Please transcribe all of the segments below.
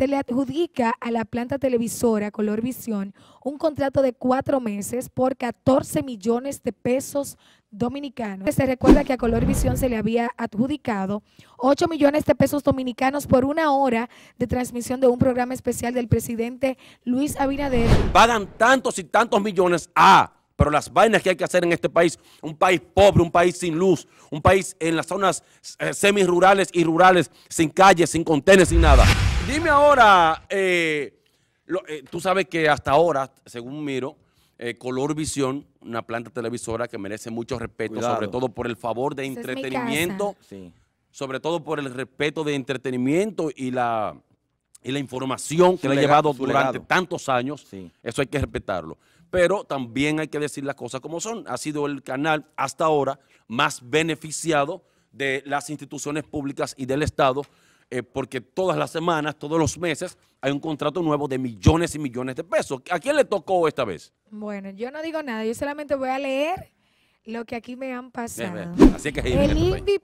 se le adjudica a la planta televisora Color Visión un contrato de cuatro meses por 14 millones de pesos dominicanos. Se recuerda que a Color Visión se le había adjudicado 8 millones de pesos dominicanos por una hora de transmisión de un programa especial del presidente Luis Abinader. Pagan tantos y tantos millones a... Ah, pero las vainas que hay que hacer en este país, un país pobre, un país sin luz, un país en las zonas eh, semirurales y rurales, sin calles, sin contenedores, sin nada. Dime ahora, eh, eh, tú sabes que hasta ahora, según miro, eh, Color Visión, una planta televisora que merece mucho respeto, sobre todo por el favor de entretenimiento, sobre todo por el respeto de entretenimiento y la, y la información que le ha llevado durante tantos años. Eso hay que respetarlo. Pero también hay que decir las cosas como son. Ha sido el canal hasta ahora más beneficiado de las instituciones públicas y del Estado eh, porque todas las semanas, todos los meses, hay un contrato nuevo de millones y millones de pesos. ¿A quién le tocó esta vez? Bueno, yo no digo nada, yo solamente voy a leer lo que aquí me han pasado. Así que, el Indy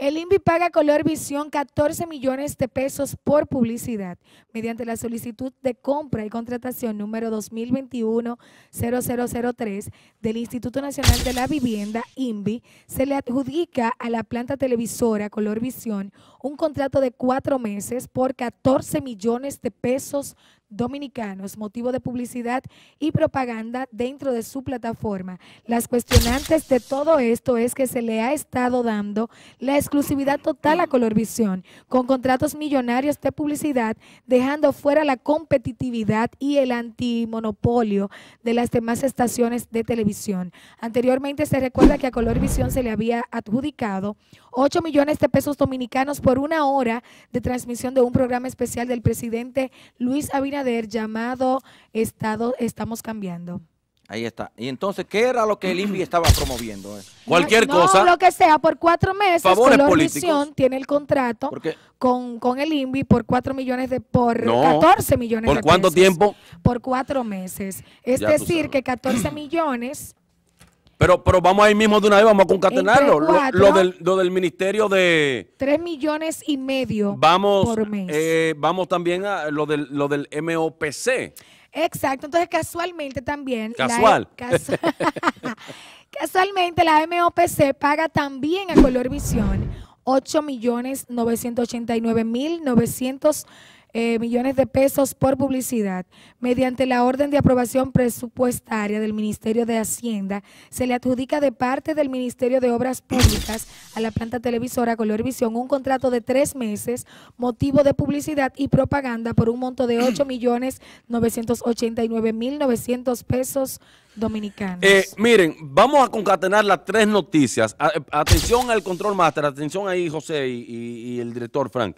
el INVI paga Color Visión 14 millones de pesos por publicidad mediante la solicitud de compra y contratación número 2021-0003 del Instituto Nacional de la Vivienda, INVI. Se le adjudica a la planta televisora Color Visión un contrato de cuatro meses por 14 millones de pesos dominicanos motivo de publicidad y propaganda dentro de su plataforma. Las cuestionantes de todo esto es que se le ha estado dando la exclusividad total a Colorvisión con contratos millonarios de publicidad, dejando fuera la competitividad y el antimonopolio de las demás estaciones de televisión. Anteriormente se recuerda que a Colorvisión se le había adjudicado 8 millones de pesos dominicanos por una hora de transmisión de un programa especial del presidente Luis Abinader llamado Estado Estamos Cambiando. Ahí está. Y entonces, ¿qué era lo que el INVI estaba promoviendo? Cualquier no, cosa. lo que sea, por cuatro meses. Favores Color tiene el contrato con, el INVI por cuatro millones de, por 14 millones ¿Por cuánto tiempo? Por cuatro meses. Es decir, que 14 millones pero, vamos ahí mismo de una vez, vamos a concatenarlo. lo, del, ministerio de... Tres millones y medio vamos, por mes. Eh, vamos también a lo del, lo del MOPC. Exacto, entonces casualmente también... E- casual. casualmente la MOPC paga también a Color Visión 8 millones 989 mil 900 eh, millones de pesos por publicidad. Mediante la orden de aprobación presupuestaria del Ministerio de Hacienda, se le adjudica de parte del Ministerio de Obras Públicas a la planta televisora Color un contrato de tres meses, motivo de publicidad y propaganda por un monto de 8 millones 989 mil 900 pesos dominicanos. Eh, miren, vamos a concatenar las tres noticias. Eh, atención al control master, atención ahí José y el director Frank.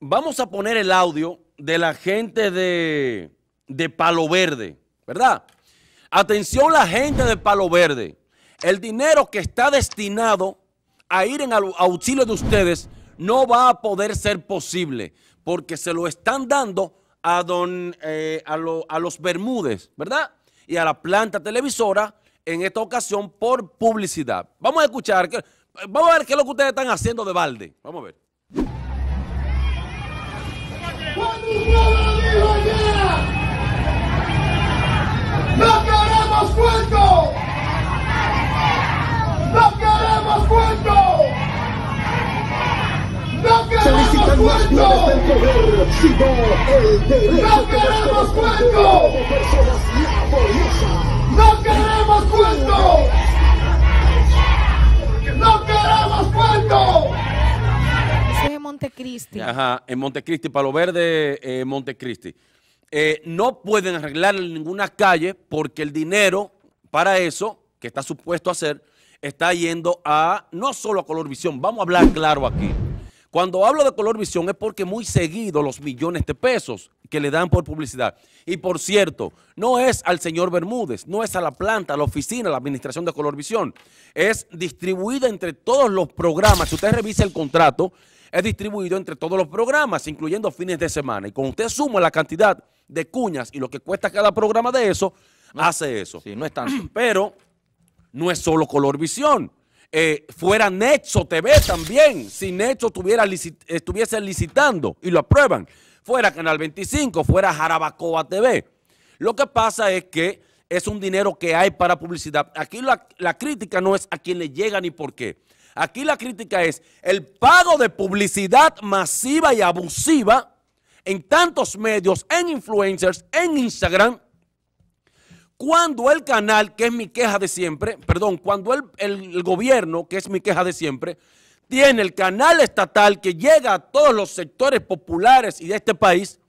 Vamos a poner el audio de la gente de, Palo Verde, ¿verdad? Atención la gente de Palo Verde. El dinero que está destinado a ir en auxilio de ustedes no va a poder ser posible porque se lo están dando a, don, eh, a, a los Bermúdez, ¿verdad? Y a la planta televisora en esta ocasión por publicidad. Vamos a escuchar, vamos a ver qué es lo que ustedes están haciendo de balde. Vamos a ver queremos ¡No queremos no queremos cuento, no queremos cuento, no queremos cuento, no queremos cuento, no queremos cuento, no queremos cuento. Montecristi. Ajá, en Montecristi, Palo Verde, eh, Montecristi. Eh, no pueden arreglar ninguna calle porque el dinero para eso, que está supuesto a hacer, está yendo a no solo a Colorvisión, vamos a hablar claro aquí. Cuando hablo de Colorvisión es porque muy seguido los millones de pesos que le dan por publicidad. Y por cierto, no es al señor Bermúdez, no es a la planta, a la oficina, a la administración de Colorvisión. Es distribuida entre todos los programas. Si usted revisa el contrato, es distribuido entre todos los programas, incluyendo fines de semana. Y cuando usted suma la cantidad de cuñas y lo que cuesta cada programa de eso, hace eso. Sí, no es Pero no es solo Colorvisión. Eh, fuera Nexo TV también, si Nexo tuviera estuviese licitando y lo aprueban, fuera Canal 25, fuera Jarabacoa TV. Lo que pasa es que es un dinero que hay para publicidad. Aquí la, la crítica no es a quien le llega ni por qué. Aquí la crítica es el pago de publicidad masiva y abusiva en tantos medios, en influencers, en Instagram, cuando el canal, que es mi queja de siempre, perdón, cuando el, gobierno, que es mi queja de siempre, tiene el canal estatal que llega a todos los sectores populares y de este país,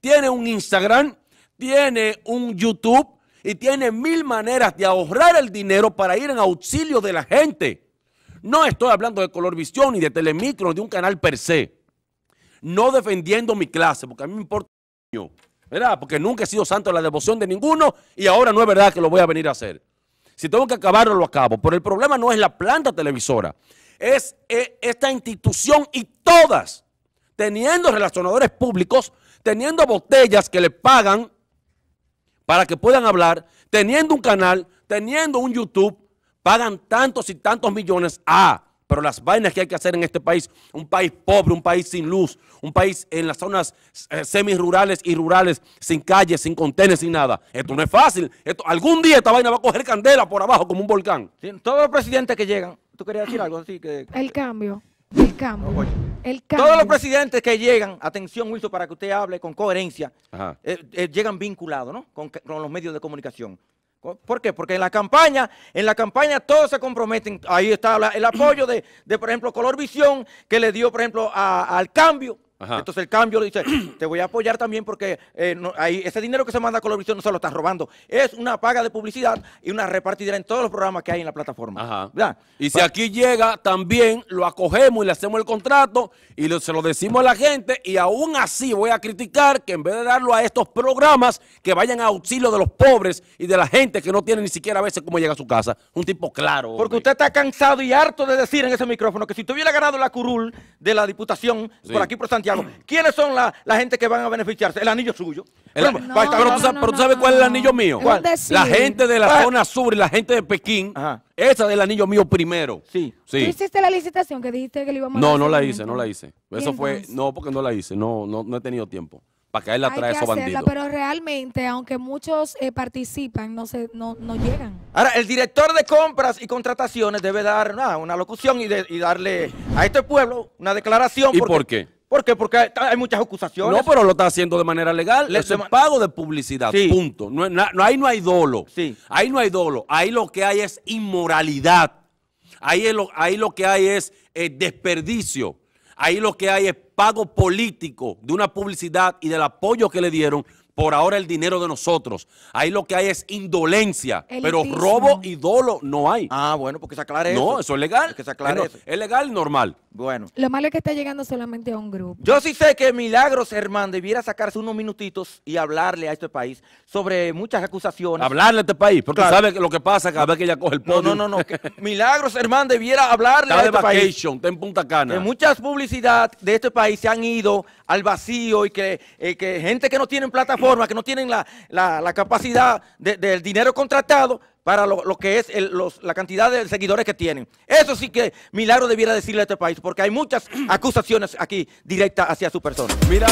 tiene un Instagram, tiene un YouTube y tiene mil maneras de ahorrar el dinero para ir en auxilio de la gente. No estoy hablando de color visión, ni de Telemicro, ni de un canal per se. No defendiendo mi clase, porque a mí me importa. ¿Verdad? Porque nunca he sido santo de la devoción de ninguno y ahora no es verdad que lo voy a venir a hacer. Si tengo que acabarlo, lo acabo. Pero el problema no es la planta televisora, es eh, esta institución y todas, teniendo relacionadores públicos, teniendo botellas que le pagan para que puedan hablar, teniendo un canal, teniendo un YouTube, pagan tantos y tantos millones. a, pero las vainas que hay que hacer en este país, un país pobre, un país sin luz, un país en las zonas semi eh, semirurales y rurales, sin calles, sin contenedores, sin nada. Esto no es fácil. Esto, algún día esta vaina va a coger candela por abajo como un volcán. todos los presidentes que llegan, tú querías decir algo así que... El cambio. El cambio. Todos los presidentes que llegan, atención Wilson, para que usted hable con coherencia, eh, eh, llegan vinculados con los medios de comunicación. ¿Por qué? Porque en la campaña, en la campaña todos se comprometen. Ahí está el apoyo de, por ejemplo, Color Visión, que le dio, por ejemplo, al cambio. Entonces el cambio dice, te voy a apoyar también porque eh, ese dinero que se manda a Visión no se lo estás robando. Es una paga de publicidad y una repartidera en todos los programas que hay en la plataforma. Y si aquí llega, también lo acogemos y le hacemos el contrato y se lo decimos a la gente y aún así voy a criticar que en vez de darlo a estos programas que vayan a auxilio de los pobres y de la gente que no tiene ni siquiera a veces cómo llega a su casa. Un tipo claro. Porque usted está cansado y harto de decir en ese micrófono que si te hubiera ganado la curul de la diputación por aquí por Santiago, ¿quiénes son la, la gente que van a beneficiarse? El anillo suyo. pero, tú sabes, cuál es el anillo mío. La gente de la zona sur y la gente de Pekín. Ajá. Esa del anillo mío primero. Sí. sí. hiciste la licitación que dijiste que le íbamos no, a No, no la hice, no la hice. Eso fue, no, porque no la hice, no, no, no he tenido tiempo para que él la esos bandidos. Pero realmente, aunque muchos eh, participan, no, se, no, no llegan. Ahora, el director de compras y contrataciones debe dar ah, una locución y, y darle a este pueblo una declaración. ¿Y por qué? ¿Por qué? Porque hay muchas acusaciones. No, pero lo está haciendo de manera legal. es pago de publicidad, punto. No, hay ahí no hay dolo. Ahí no hay dolo. Ahí lo que hay es inmoralidad. Ahí, lo, que hay es eh, desperdicio. Ahí lo que hay es pago político de una publicidad y del apoyo que le dieron por ahora el dinero de nosotros. Ahí lo que hay es indolencia, pero robo y dolo no hay. Ah, bueno, porque se aclare eso. No, eso es legal. Que se aclare es, eso. es legal, normal. Bueno. Lo malo es que está llegando solamente a un grupo. Yo sí sé que Milagros hermano, debiera sacarse unos minutitos y hablarle a este país sobre muchas acusaciones. Hablarle a este país, porque sabe lo que pasa cada vez que ella coge el podio. No, no, no. Milagros hermano, debiera hablarle a este de vacation, Está en Punta Cana. En muchas publicidad de este país se han ido al vacío y eh, que, gente que no tienen plataforma, que no tienen la, capacidad del dinero contratado para lo, que es la cantidad de seguidores que tienen. Eso sí que Milagro debiera decirle a este país, porque hay muchas acusaciones aquí directas hacia su persona. Mira.